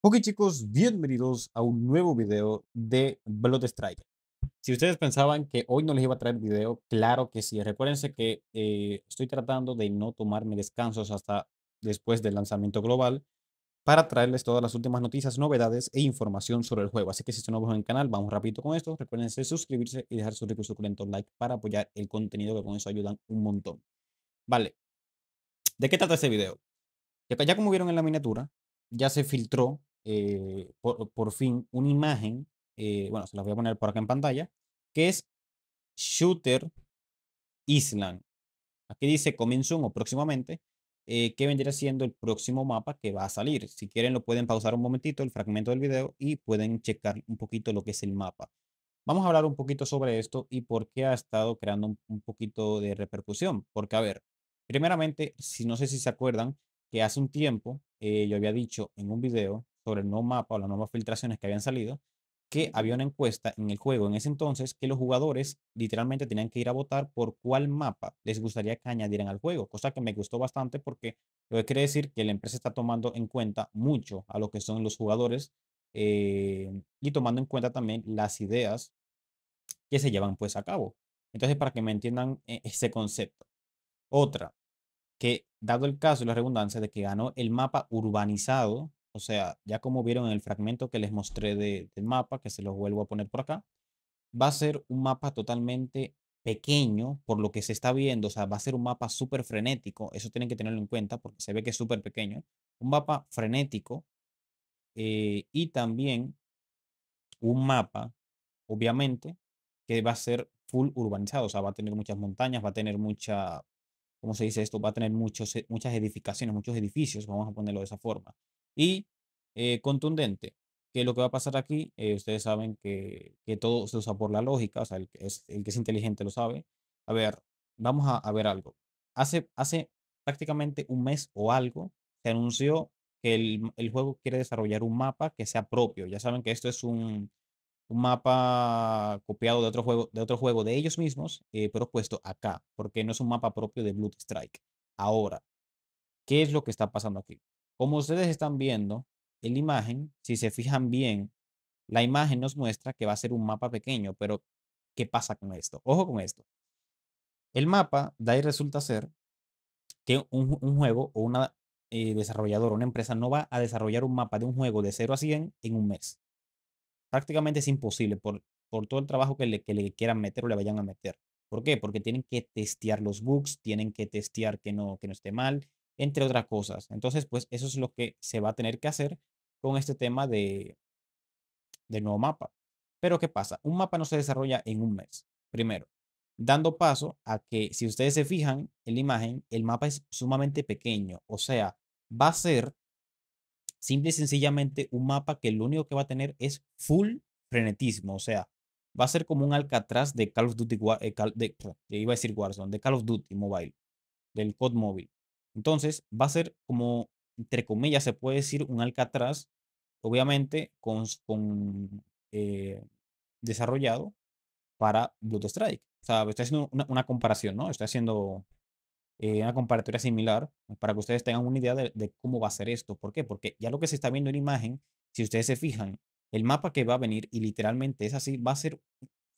Ok chicos, bienvenidos a un nuevo video de Blood Strike. Si ustedes pensaban que hoy no les iba a traer video, claro que sí. Recuérdense que eh, estoy tratando de no tomarme descansos hasta después del lanzamiento global para traerles todas las últimas noticias, novedades e información sobre el juego. Así que si son nuevos en el canal, vamos rapidito con esto. Recuérdense suscribirse y dejar su rico suculento like para apoyar el contenido que con eso ayudan un montón. Vale. ¿De qué trata este video? ya como vieron en la miniatura, ya se filtró eh, por, fin una imagen, eh, bueno, se la voy a poner por acá en pantalla, que es Shooter Island. Aquí dice comienzo o próximamente, eh, que vendría siendo el próximo mapa que va a salir. Si quieren lo pueden pausar un momentito, el fragmento del video, y pueden checar un poquito lo que es el mapa. Vamos a hablar un poquito sobre esto y por qué ha estado creando un, poquito de repercusión. Porque, a ver, primeramente, si no sé si se acuerdan, que hace un tiempo yo había dicho en un video sobre el nuevo mapa o las nuevas filtraciones que habían salido, que había una encuesta en el juego en ese entonces que los jugadores literalmente tenían que ir a votar por cuál mapa les gustaría que añadieran al juego, cosa que me gustó bastante porque lo que quiere decir que la empresa está tomando en cuenta mucho a lo que son los jugadores eh, y tomando en cuenta también las ideas que se llevan pues a cabo. Entonces, para que me entiendan eh, ese concepto. Otra, que dado el caso y la redundancia de que ganó el mapa urbanizado o sea, ya como vieron en el fragmento que les mostré del mapa, que se los vuelvo a poner por acá, va a ser un mapa totalmente pequeño por lo que se está viendo, o sea, va a ser un mapa súper frenético, eso tienen que tenerlo en cuenta porque se ve que es súper pequeño, un mapa frenético eh, y también un mapa, obviamente, que va a ser full urbanizado, o sea, va a tener muchas montañas, va a tener mucha, ¿cómo se dice esto? Va a tener muchos, muchas edificaciones, muchos edificios, vamos a ponerlo de esa forma y eh, contundente. Que lo que va a pasar aquí, eh, ustedes saben que, todo se usa por la lógica, o sea, el que es, que es inteligente lo sabe. A ver, vamos a, ver algo. Hace, hace prácticamente un mes o algo se anunció que el, juego quiere desarrollar un mapa que sea propio. Ya saben que esto es un, mapa copiado de otro juego, de otro juego de ellos mismos, eh, pero puesto acá, porque no es un mapa propio de Blood Strike. Ahora, ¿qué es lo que está pasando aquí? Como ustedes están viendo en la imagen, si se fijan bien, la imagen nos muestra que va a ser un mapa pequeño, pero ¿qué pasa con esto? Ojo con esto. El mapa da y resulta ser que un, juego o una eh, desarrollador o una empresa no va a desarrollar un mapa de un juego de 0 a 100 en un mes. Prácticamente es imposible por, todo el trabajo que le, quieran meter o le vayan a meter. ¿Por qué? Porque tienen que testear los bugs, tienen que testear que no, que no esté mal, entre otras cosas. Entonces, pues eso es lo que se va a tener que hacer con este tema de, de nuevo mapa. Pero ¿qué pasa? Un mapa no se desarrolla en un mes, primero, dando paso a que si ustedes se fijan en la imagen, el mapa es sumamente pequeño, o sea, va a ser simple y sencillamente un mapa que lo único que va a tener es full frenetismo, o sea, va a ser como un alcatraz de Call of Duty, eh, de, iba a decir Warzone, de Call of Duty Mobile, del COD Mobile. Entonces, va a ser como, entre comillas, se puede decir un Alcatraz, obviamente, con, eh, desarrollado para Bluetooth Strike. O sea, estoy haciendo una, comparación, ¿no? Estoy haciendo eh, una comparatoria similar para que ustedes tengan una idea de, de, cómo va a ser esto. ¿Por qué? Porque ya lo que se está viendo en imagen, si ustedes se fijan, el mapa que va a venir, y literalmente es así, va a ser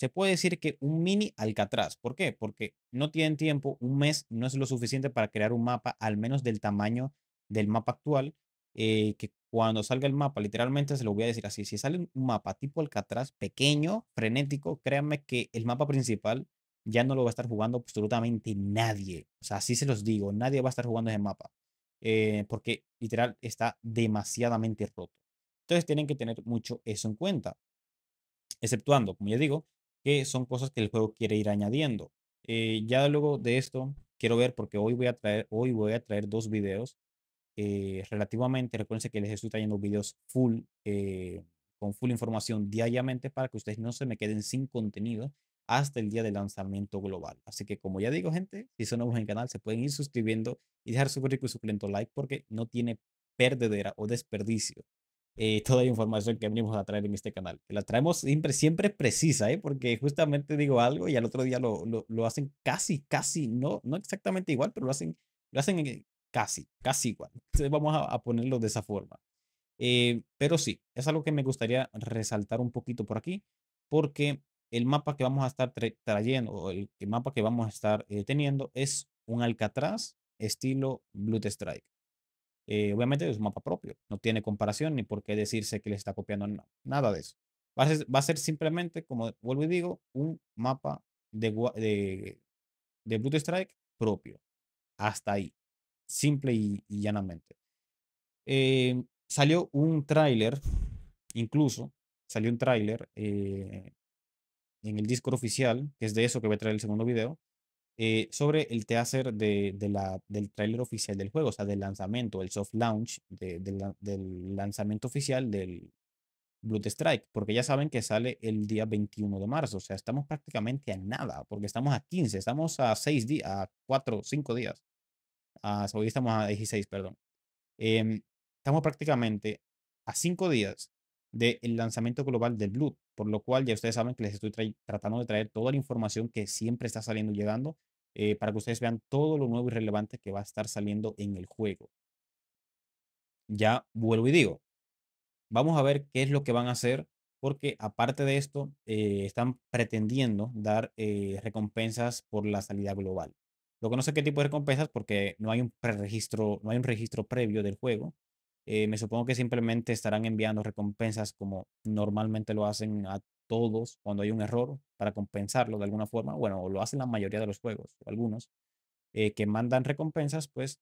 se puede decir que un mini Alcatraz. ¿Por qué? Porque no tienen tiempo, un mes no es lo suficiente para crear un mapa, al menos del tamaño del mapa actual, eh, que cuando salga el mapa, literalmente se lo voy a decir así, si sale un mapa tipo Alcatraz, pequeño, frenético, créanme que el mapa principal ya no lo va a estar jugando absolutamente nadie. O sea, así se los digo, nadie va a estar jugando ese mapa, eh, porque literal está demasiadamente roto. Entonces tienen que tener mucho eso en cuenta. Exceptuando, como ya digo, que son cosas que el juego quiere ir añadiendo. Eh, ya luego de esto, quiero ver porque hoy voy a traer, hoy voy a traer dos videos eh, relativamente, recuerden que les estoy trayendo videos full, eh, con full información diariamente para que ustedes no se me queden sin contenido hasta el día del lanzamiento global. Así que como ya digo, gente, si son nuevos en el canal, se pueden ir suscribiendo y dejar su rico y suculento like porque no tiene perdedera o desperdicio eh, toda la información que venimos a traer en este canal. La traemos siempre, siempre precisa, ¿eh? porque justamente digo algo y al otro día lo, lo, lo, hacen casi, casi, no, no exactamente igual, pero lo hacen, lo hacen eh, casi, casi igual. Entonces vamos a, ponerlo de esa forma. Eh, pero sí, es algo que me gustaría resaltar un poquito por aquí, porque el mapa que vamos a estar trayendo, o el, mapa que vamos a estar teniendo, es un Alcatraz estilo Blood Strike. Eh, obviamente es un mapa propio, no tiene comparación ni por qué decirse que le está copiando nada de eso. Va a, ser, simplemente, como vuelvo y digo, un mapa de, de, de Strike propio. Hasta ahí, simple y, llanamente. Eh, salió un tráiler, incluso salió un tráiler eh, en el Discord oficial, que es de eso que voy a traer el segundo video, eh, sobre el teaser de, la, del tráiler oficial del juego, o sea, del lanzamiento, el soft launch del lanzamiento oficial del Blood Strike, porque ya saben que sale el día 21 de marzo, o sea, estamos prácticamente a nada, porque estamos a 15, estamos a 6 días, a ah, 4, 5 días, hoy estamos a 16, perdón. Em, estamos prácticamente a 5 días del lanzamiento global del Blood, por lo cual ya ustedes saben que les estoy tratando de traer toda la información que siempre está saliendo y llegando eh, para que ustedes vean todo lo nuevo y relevante que va a estar saliendo en el juego. Ya vuelvo y digo, vamos a ver qué es lo que van a hacer, porque aparte de esto, eh, están pretendiendo dar eh, recompensas por la salida global. Lo que no sé qué tipo de recompensas, porque no hay un preregistro, no hay un registro previo del juego. me supongo que simplemente estarán enviando recompensas como normalmente lo hacen a todos cuando hay un error para compensarlo de alguna forma, bueno, lo hacen la mayoría de los juegos, algunos, eh, que mandan recompensas, pues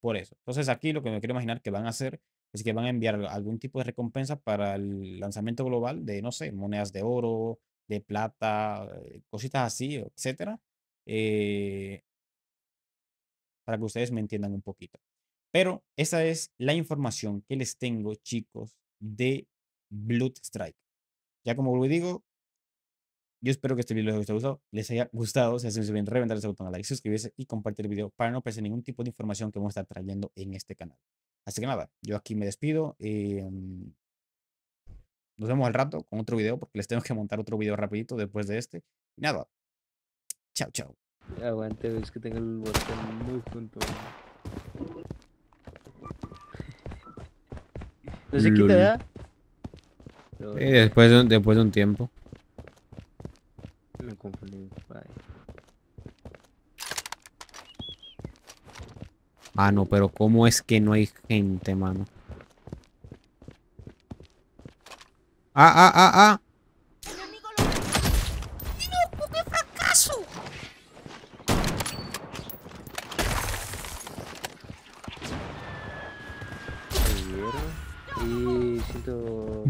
por eso. Entonces aquí lo que me quiero imaginar que van a hacer es que van a enviar algún tipo de recompensa para el lanzamiento global de, no sé, monedas de oro, de plata, eh, cositas así, etcétera, eh, para que ustedes me entiendan un poquito. Pero esa es la información que les tengo, chicos, de Blood Strike. Ya como lo digo, yo espero que este video les haya gustado. Les haya gustado. Si así bien, reventar ese botón de like, suscribirse y compartir el video para no perder ningún tipo de información que vamos a estar trayendo en este canal. Así que nada, yo aquí me despido. Eh, mm, nos vemos al rato con otro video porque les tengo que montar otro video rapidito después de este. Y nada, chao, chao. Aguante, que tengo el botón muy junto. No y después de, después de un tiempo. Me confundí. pero ¿cómo es que no hay gente, mano? Ah, ah, ah, ah.